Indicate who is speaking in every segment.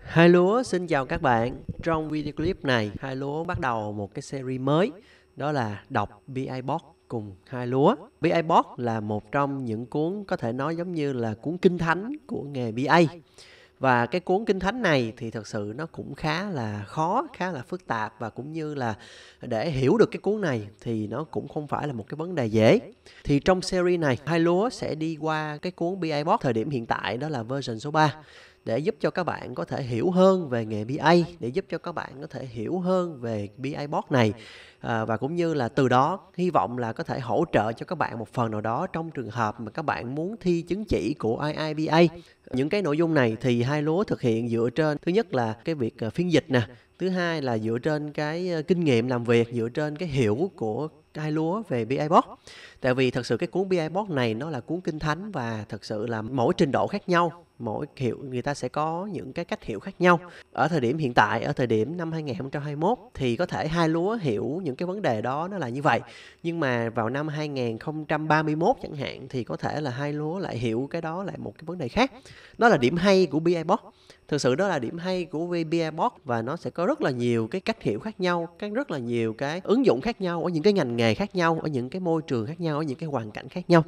Speaker 1: Hai lúa xin chào các bạn. Trong video clip này, hai lúa bắt đầu một cái series mới đó là đọc BI Box cùng hai lúa. BI Box là một trong những cuốn có thể nói giống như là cuốn kinh thánh của nghề BI và cái cuốn kinh thánh này thì thật sự nó cũng khá là khó khá là phức tạp và cũng như là để hiểu được cái cuốn này thì nó cũng không phải là một cái vấn đề dễ thì trong series này hai lúa sẽ đi qua cái cuốn BI Box thời điểm hiện tại đó là version số 3 để giúp cho các bạn có thể hiểu hơn về nghề BA, để giúp cho các bạn có thể hiểu hơn về BA Bot này à, và cũng như là từ đó hy vọng là có thể hỗ trợ cho các bạn một phần nào đó trong trường hợp mà các bạn muốn thi chứng chỉ của IIBA những cái nội dung này thì hai lúa thực hiện dựa trên thứ nhất là cái việc ờ, phiên dịch nè thứ hai là dựa trên cái ờ, kinh nghiệm làm việc dựa trên cái hiểu của hai lúa về BI Box. Tại vì thật sự cái cuốn BI Box này nó là cuốn kinh thánh và thật sự là mỗi trình độ khác nhau mỗi hiệu người ta sẽ có những cái cách hiểu khác nhau. Ở thời điểm hiện tại, ở thời điểm năm 2021 thì có thể hai lúa hiểu những cái vấn đề đó nó là như vậy. Nhưng mà vào năm 2031 chẳng hạn thì có thể là hai lúa lại hiểu cái đó lại một cái vấn đề khác. Đó là điểm hay của BIBOT. Thực sự đó là điểm hay của BIBOT và nó sẽ có rất là nhiều cái cách hiểu khác nhau, các rất là nhiều cái ứng dụng khác nhau ở những cái ngành nghề khác nhau, ở những cái môi trường khác nhau, ở những cái hoàn cảnh khác nhau.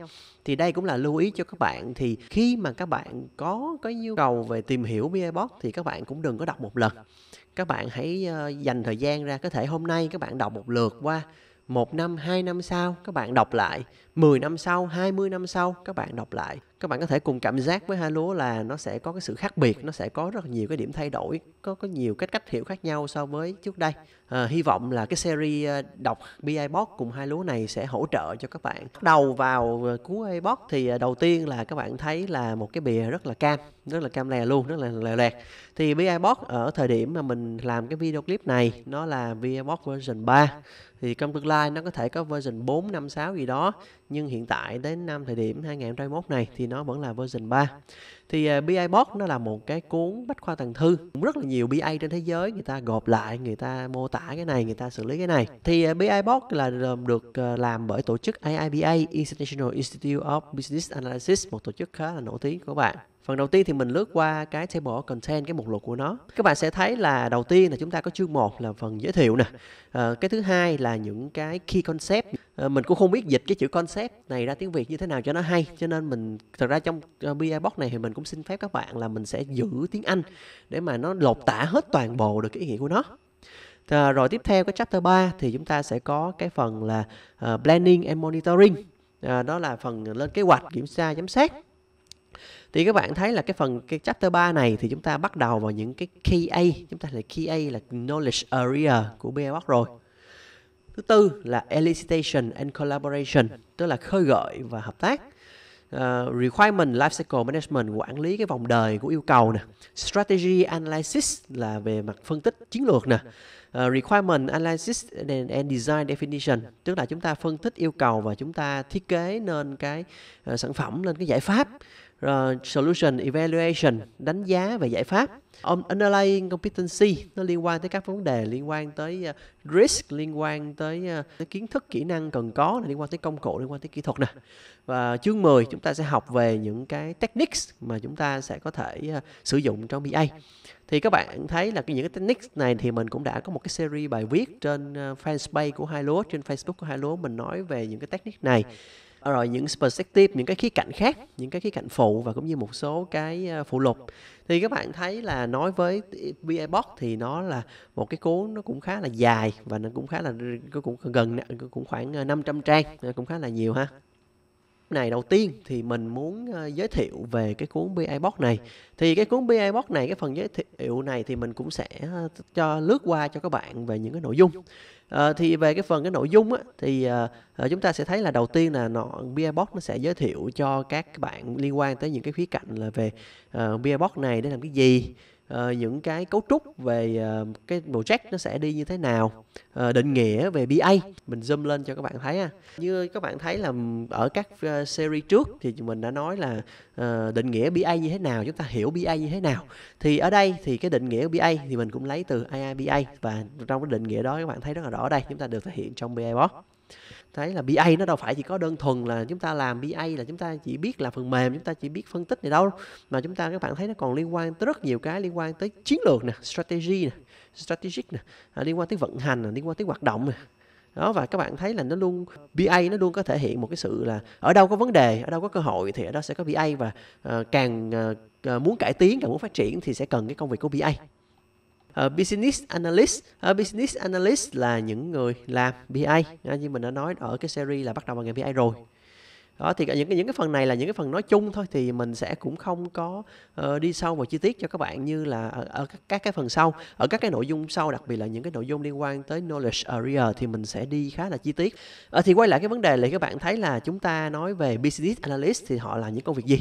Speaker 1: Thì đây cũng là lưu ý cho các bạn thì khi mà các bạn có có cái nhu cầu về tìm hiểu BIBOX thì các bạn cũng đừng có đọc một lần. Các bạn hãy ờ, dành thời gian ra, có thể hôm nay các bạn đọc một lượt qua một năm, hai năm sau các bạn đọc lại, 10 năm sau, 20 năm sau các bạn đọc lại các bạn có thể cùng cảm giác với hai lúa là nó sẽ có cái sự khác biệt nó sẽ có rất nhiều cái điểm thay đổi có có nhiều cách cách hiểu khác nhau so với trước đây à, hy vọng là cái series ờ, đọc BI Box cùng hai lúa này sẽ hỗ trợ cho các bạn đầu vào cú A thì ờ, đầu tiên là các bạn thấy là một cái bìa rất là cam rất là cam lè luôn rất là lè lẹt thì BI Box ở thời điểm mà mình làm cái video clip này nó là BI Box version 3 thì trong tương lai nó có thể có version 4, 5, 6 gì đó nhưng hiện tại đến năm thời điểm 2021 này thì nó vẫn là version 3 thì uh, à, BI Box nó là một cái cuốn bách khoa toàn thư rất là nhiều BI trên thế giới người ta gộp lại người ta mô tả cái này người ta xử lý cái này thì uh, à, BI Box là được uh, làm bởi tổ chức IIBA International Institute of Business Analysis một tổ chức khá là nổi tiếng của bạn Phần đầu tiên thì mình lướt qua cái table content, cái mục lục của nó. Các bạn sẽ thấy là đầu tiên là chúng ta có chương 1 là phần giới thiệu nè. À, cái thứ hai là những cái key concept. À, mình cũng không biết dịch cái chữ concept này ra tiếng Việt như thế nào cho nó hay. Cho nên mình thật ra trong BI ờ, box này thì mình cũng xin phép các bạn là mình sẽ giữ tiếng Anh để mà nó lột tả hết toàn bộ được cái ý nghĩa của nó. À, rồi tiếp theo cái chapter 3 thì chúng ta sẽ có cái phần là uh, planning and monitoring. À, đó là phần lên kế hoạch kiểm tra giám sát thì các bạn thấy là cái phần cái chapter 3 này thì chúng ta bắt đầu vào những cái KA chúng ta là KA là knowledge area của BOK rồi thứ tư là elicitation and collaboration tức là khơi gợi và hợp tác uh, requirement lifecycle management quản lý cái vòng đời của yêu cầu nè strategy analysis là về mặt phân tích chiến lược nè uh, requirement analysis and, and design definition tức là chúng ta phân tích yêu cầu và chúng ta thiết kế nên cái uh, sản phẩm lên cái giải pháp uh, solution evaluation đánh giá về giải pháp underlying competency nó liên quan tới các vấn đề liên quan tới uh, risk liên quan tới, uh, tới kiến thức kỹ năng cần có liên quan tới công cụ liên quan tới kỹ thuật nè và chương 10 chúng ta sẽ học về những cái techniques mà chúng ta sẽ có thể uh, sử dụng trong BA thì các bạn thấy là những cái techniques này thì mình cũng đã có một cái series bài viết trên uh, fanpage của hai lúa trên Facebook của hai lúa mình nói về những cái technique này Ờ, rồi những perspective những cái khía cạnh khác những cái khía cạnh phụ và cũng như một số cái ờ, phụ lục thì các bạn thấy là nói với BI ờ, Box thì nó là một cái cuốn nó cũng khá là dài và nó cũng khá là cũng gần cũng khoảng 500 trang cũng khá là nhiều ha này đầu tiên thì mình muốn giới thiệu về cái cuốn BI Box này thì cái cuốn BI Box này cái phần giới thiệu này thì mình cũng sẽ cho lướt qua cho các bạn về những cái nội dung À, thì về cái phần cái nội dung á, thì à, chúng ta sẽ thấy là đầu tiên là nó Beerbox nó sẽ giới thiệu cho các bạn liên quan tới những cái khía cạnh là về à, Beerbox này để làm cái gì uh, những cái cấu trúc về uh, cái project nó sẽ đi như thế nào uh, định nghĩa về BA mình zoom lên cho các bạn thấy ha. như các bạn thấy là ở các uh, series trước thì mình đã nói là uh, định nghĩa BA như thế nào chúng ta hiểu BA như thế nào thì ở đây thì cái định nghĩa BA thì mình cũng lấy từ IIBA và trong cái định nghĩa đó các bạn thấy rất là rõ đây chúng ta được thể hiện trong BA Box thấy là BA nó đâu phải chỉ có đơn thuần là chúng ta làm BA là chúng ta chỉ biết là phần mềm chúng ta chỉ biết phân tích này đâu mà chúng ta các bạn thấy nó còn liên quan tới rất nhiều cái liên quan tới chiến lược nè strategy nè strategic nè à, liên quan tới vận hành nè liên quan tới hoạt động nè đó và các bạn thấy là nó luôn BA nó luôn có thể hiện một cái sự là ở đâu có vấn đề ở đâu có cơ hội thì ở đó sẽ có BA và uh, càng uh, muốn cải tiến càng muốn phát triển thì sẽ cần cái công việc của BA uh, business analyst uh, business analyst là những người làm BI uh, ờ, như mình đã nói ở cái series là bắt đầu bằng nghề BI rồi đó thì những cái những cái phần này là những cái phần nói chung thôi thì mình sẽ cũng không có uh, đi sâu vào chi tiết cho các bạn như là ở, ở các, các cái phần sau ở các cái nội dung sau đặc biệt là những cái nội dung liên quan tới knowledge area thì mình sẽ đi khá là chi tiết uh, thì quay lại cái vấn đề là các bạn thấy là chúng ta nói về business analyst thì họ là những công việc gì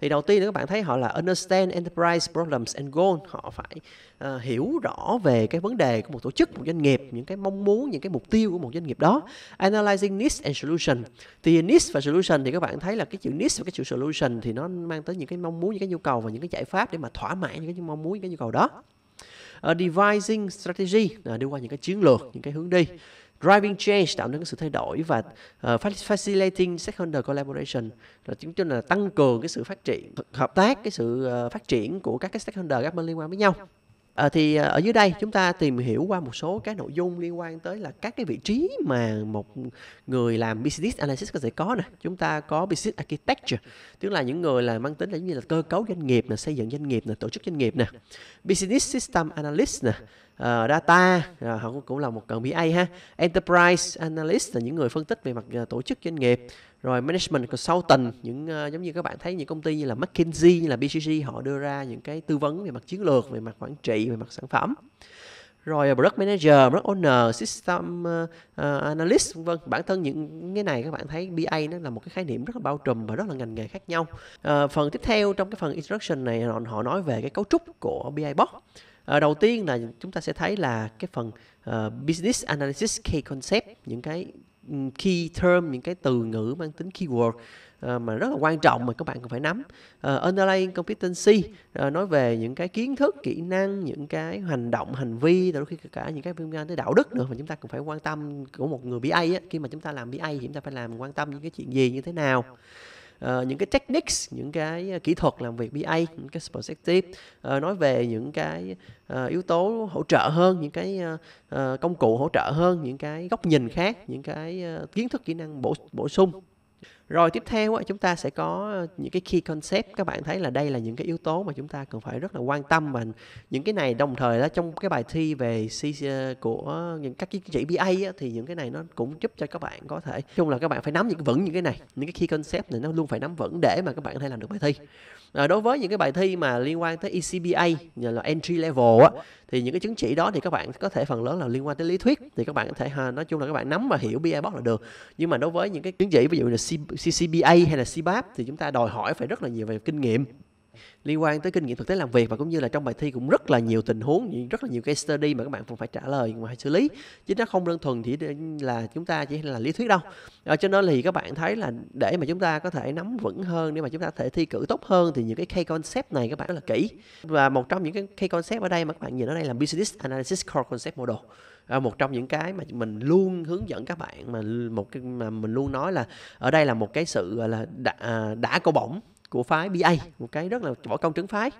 Speaker 1: thì đầu tiên các bạn thấy họ là understand enterprise problems and goals họ phải uh, hiểu rõ về cái vấn đề của một tổ chức một doanh nghiệp những cái mong muốn những cái mục tiêu của một doanh nghiệp đó analyzing needs and solution thì needs và solution solution thì các bạn thấy là cái chữ needs và cái chữ solution thì nó mang tới những cái mong muốn những cái nhu cầu và những cái giải pháp để mà thỏa mãn những cái mong muốn những cái nhu cầu đó uh, devising strategy là ờ, uh, đưa qua những cái chiến lược những cái hướng đi driving change tạo nên cái sự thay đổi và uh, facilitating stakeholder collaboration là chúng tôi là tăng cường cái sự phát triển hợp tác cái sự uh, phát triển của các cái stakeholder các bên liên quan với nhau À, thì ờ, ở dưới đây chúng ta tìm hiểu qua một số cái nội dung liên quan tới là các cái vị trí mà một người làm business analysis có thể có nè. Chúng ta có business architecture, tức là những người là mang tính là như là cơ cấu doanh nghiệp nè, xây dựng doanh nghiệp nè, tổ chức doanh nghiệp nè. Business system analyst nè, uh, data uh, họ cũng là một cần BA ha. Enterprise analyst là những người phân tích về mặt tổ chức doanh nghiệp rồi management consultant những uh, giống như các bạn thấy những công ty như là McKinsey như là BCG họ đưa ra những cái tư vấn về mặt chiến lược về mặt quản trị về mặt sản phẩm rồi ờ, product manager, product owner, system uh, analyst vân vân. Bản thân những cái này các bạn thấy BA nó là một cái khái niệm rất là bao trùm và rất là ngành nghề khác nhau. Uh, phần tiếp theo trong cái phần introduction này họ, nói về cái cấu trúc của BA box Uh, đầu tiên là chúng ta sẽ thấy là cái phần uh, business analysis key concept những cái key term những cái từ ngữ mang tính keyword uh, mà rất là quan trọng mà các bạn cần phải nắm uh, underlying competency uh, nói về những cái kiến thức kỹ năng những cái hành động hành vi đôi khi cả những cái liên quan tới đạo đức nữa mà chúng ta cần phải quan tâm của một người BA ấy, khi mà chúng ta làm BA thì chúng ta phải làm quan tâm những cái chuyện gì như thế nào Ờ, những cái techniques những cái ờ, kỹ thuật làm việc BI, những cái perspective uh, nói về những cái uh, yếu tố hỗ trợ hơn những cái uh, công cụ hỗ trợ hơn những cái góc nhìn khác những cái uh, kiến thức kỹ năng bổ bổ sung rồi tiếp theo chúng ta sẽ có ờ, những cái key concept các bạn thấy là đây là những cái yếu tố mà chúng ta cần phải rất là quan tâm và những cái này đồng thời đó trong cái bài thi về C ờ, của những các cái chỉ BA thì những cái này nó cũng giúp cho các bạn có thể nói chung là các bạn phải nắm những vững những cái này những cái key concept này nó luôn phải nắm vững để mà các bạn có thể làm được bài thi. À, đối với những cái bài thi mà liên quan tới ECBA là entry level á thì những cái chứng chỉ đó thì các bạn có thể phần lớn là liên quan tới lý thuyết thì các bạn có thể nói chung là các bạn nắm và hiểu BA box là được. Nhưng mà đối với những cái chứng chỉ ví dụ là C CCBA hay là CBAP thì chúng ta đòi hỏi phải rất là nhiều về kinh nghiệm liên quan tới kinh nghiệm thực tế làm việc và cũng như là trong bài thi cũng rất là nhiều tình huống rất là nhiều case study mà các bạn cũng phải trả lời và xử lý chứ nó không đơn thuần chỉ là chúng ta chỉ là lý thuyết đâu à, cho nên thì các bạn thấy là để mà chúng ta có thể nắm vững hơn để mà chúng ta có thể thi cử tốt hơn thì những cái key concept này các bạn rất là kỹ và một trong những cái key concept ở đây mà các bạn nhìn ở đây là business analysis core concept model à, một trong những cái mà mình luôn hướng dẫn các bạn mà một cái mà mình luôn nói là ở đây là một cái sự gọi là à, đã, đã câu bổng của phái BA một cái rất là võ công trấn phái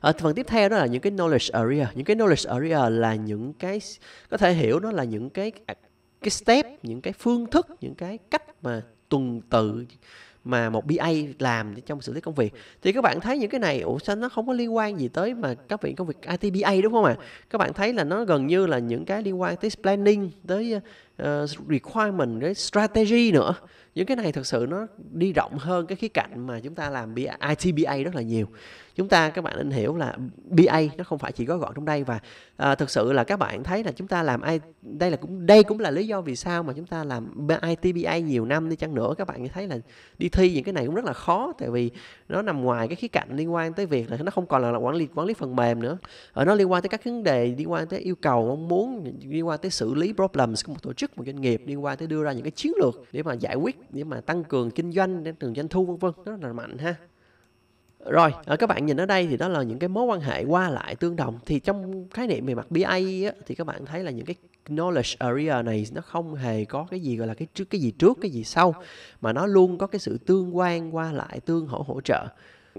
Speaker 1: ở ờ, phần tiếp theo đó là những cái knowledge area những cái knowledge area là những cái có thể hiểu đó là những cái à, cái step những cái phương thức những cái cách mà tuần tự mà một BA làm trong xử lý công việc thì các bạn thấy những cái này ủa sao nó không có liên quan gì tới mà các vị công việc IT BA đúng không ạ à? các bạn thấy là nó gần như là những cái liên quan tới planning tới uh, requirement cái strategy nữa những cái này thực sự nó đi rộng hơn cái khía cạnh mà chúng ta làm ITBA rất là nhiều chúng ta các bạn nên hiểu là BA nó không phải chỉ có gọn trong đây và uh, thực sự là các bạn thấy là chúng ta làm I, đây là cũng đây cũng là lý do vì sao mà chúng ta làm ITBA nhiều năm đi chăng nữa các bạn thấy là đi thi những cái này cũng rất là khó tại vì nó nằm ngoài cái khía cạnh liên quan tới việc là nó không còn là, là quản lý quản lý phần mềm nữa ở ờ, nó liên quan tới các vấn đề liên quan tới yêu cầu mong muốn liên quan tới xử lý problems của một tổ chức chức một doanh nghiệp liên quan tới đưa ra những cái chiến lược để mà giải quyết để mà tăng cường kinh doanh để từng doanh thu vân vân rất là mạnh ha rồi à, các bạn nhìn ở đây thì đó là những cái mối quan hệ qua lại tương đồng thì trong khái niệm về mặt BA á, thì các bạn thấy là những cái knowledge area này nó không hề có cái gì gọi là cái trước cái gì trước cái gì sau mà nó luôn có cái sự tương quan qua lại tương hỗ hỗ trợ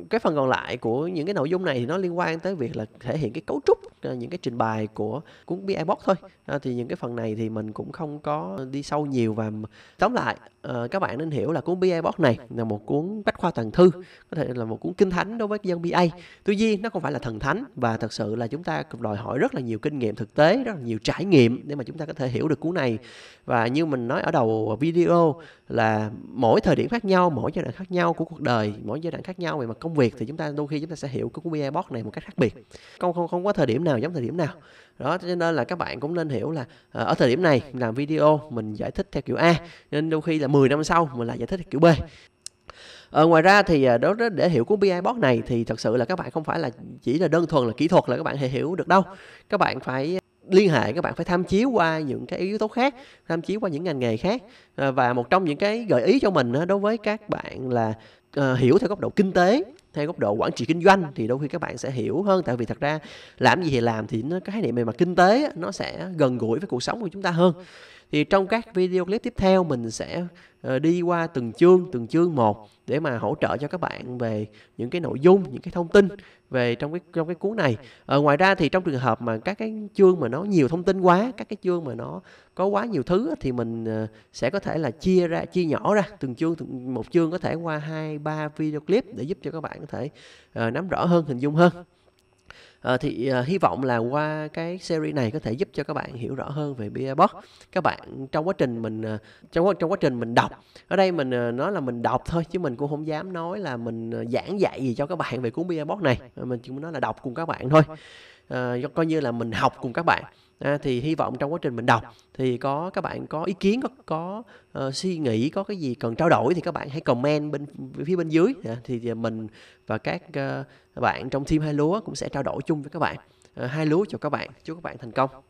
Speaker 1: cái phần còn lại của những cái nội dung này thì nó liên quan tới việc là thể hiện cái cấu trúc à, những cái trình bày của cuốn bi Box thôi à, thì những cái phần này thì mình cũng không có đi sâu nhiều và tóm lại à, các bạn nên hiểu là cuốn bi Box này là một cuốn bách khoa toàn thư có thể là một cuốn kinh thánh đối với dân BA tuy nhiên nó không phải là thần thánh và thật sự là chúng ta đòi hỏi rất là nhiều kinh nghiệm thực tế rất là nhiều trải nghiệm để mà chúng ta có thể hiểu được cuốn này và như mình nói ở đầu video là mỗi thời điểm khác nhau mỗi giai đoạn khác nhau của cuộc đời mỗi giai đoạn khác nhau về mặt công việc thì chúng ta đôi khi chúng ta sẽ hiểu cái BI box này một cách khác biệt không không không có thời điểm nào giống thời điểm nào đó cho nên là các bạn cũng nên hiểu là ờ, ở thời điểm này làm video mình giải thích theo kiểu A nên đôi khi là 10 năm sau mình lại giải thích theo kiểu B Ờ, ngoài ra thì ờ, đó để hiểu của BI box này thì thật sự là các bạn không phải là chỉ là đơn thuần là kỹ thuật là các bạn hiểu được đâu các bạn phải liên hệ các bạn phải tham chiếu qua những cái yếu tố khác tham chiếu qua những ngành nghề khác ờ, và một trong những cái gợi ý cho mình đối với các bạn là uh, hiểu theo góc độ kinh tế theo góc độ quản trị kinh doanh thì đôi khi các bạn sẽ hiểu hơn tại vì thật ra làm gì thì làm thì nó cái khái niệm về mặt kinh tế nó sẽ gần gũi với cuộc sống của chúng ta hơn thì trong các video clip tiếp theo mình sẽ ờ, đi qua từng chương từng chương một để mà hỗ trợ cho các bạn về những cái nội dung những cái thông tin về trong cái trong cái cuốn này à, ngoài ra thì trong trường hợp mà các cái chương mà nó nhiều thông tin quá các cái chương mà nó có quá nhiều thứ thì mình ờ, sẽ có thể là chia ra chia nhỏ ra từng chương từng, một chương có thể qua hai ba video clip để giúp cho các bạn có thể uh, nắm rõ hơn hình dung hơn à, thì à, hy vọng là qua cái series này có thể giúp cho các bạn hiểu rõ hơn về Beerbox các bạn trong quá trình mình ờ, trong trong quá trình mình đọc ở đây mình nói là mình đọc thôi chứ mình cũng không dám nói là mình giảng dạy gì cho các bạn về cuốn Beerbox này mình chỉ muốn nói là đọc cùng các bạn thôi à, coi như là mình học cùng các bạn à, thì hy vọng trong quá trình mình đọc thì có các bạn có ý kiến có có uh, suy nghĩ có cái gì cần trao đổi thì các bạn hãy comment bên phía bên dưới à, thì mình và các uh, bạn trong team hai lúa cũng sẽ trao đổi chung với các bạn uh, hai lúa cho các bạn chúc các bạn thành công